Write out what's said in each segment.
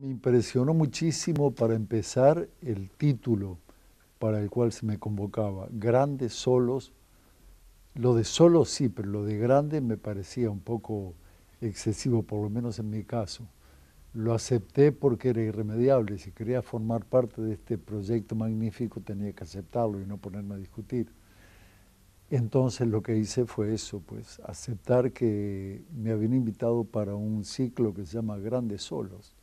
Me impresionó muchísimo para empezar el título para el cual se me convocaba, Grandes Solos. Lo de solo sí, pero lo de grande me parecía un poco excesivo, por lo menos en mi caso. Lo acepté porque era irremediable. Si quería formar parte de este proyecto magnífico tenía que aceptarlo y no ponerme a discutir. Entonces lo que hice fue eso, pues aceptar que me habían invitado para un ciclo que se llama Grandes Solos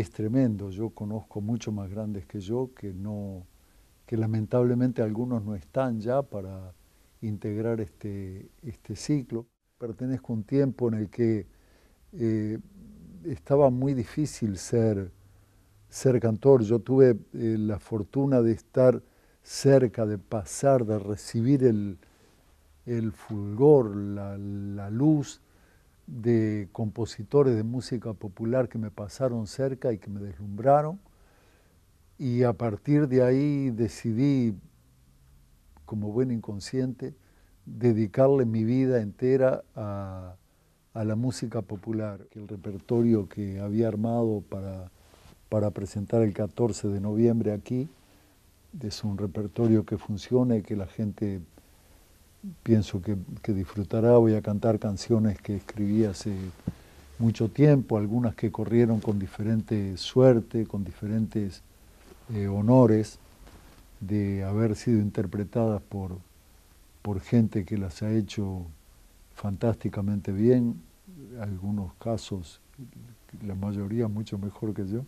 es tremendo. Yo conozco mucho más grandes que yo que no que lamentablemente algunos no están ya para integrar este, este ciclo. Pertenezco a un tiempo en el que eh, estaba muy difícil ser, ser cantor. Yo tuve eh, la fortuna de estar cerca, de pasar, de recibir el, fulgor, la, la luz de compositores de música popular que me pasaron cerca y que me deslumbraron. Y a partir de ahí decidí, como buen inconsciente, dedicarle mi vida entera a, la música popular. El repertorio que había armado para, para presentar el 14 de noviembre aquí es un repertorio que funciona y que la gente pienso que, disfrutará. Voy a cantar canciones que escribí hace mucho tiempo, algunas que corrieron con diferente suerte, con diferentes eh, honores de haber sido interpretadas por, por gente que las ha hecho fantásticamente bien, algunos casos, la mayoría mucho mejor que yo.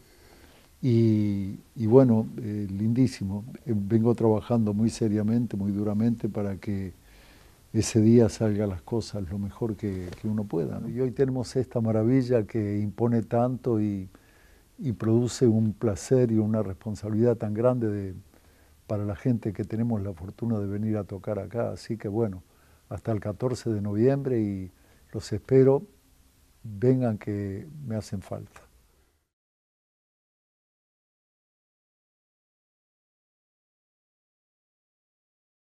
Y, bueno, eh, lindísimo. Eh, vengo trabajando muy seriamente, muy duramente para que ese día salgan las cosas lo mejor que, uno pueda. Y hoy tenemos esta maravilla que impone tanto y, produce un placer y una responsabilidad tan grande para la gente que tenemos la fortuna de venir a tocar acá. Así que bueno, hasta el 14 de noviembre y los espero. Vengan que me hacen falta.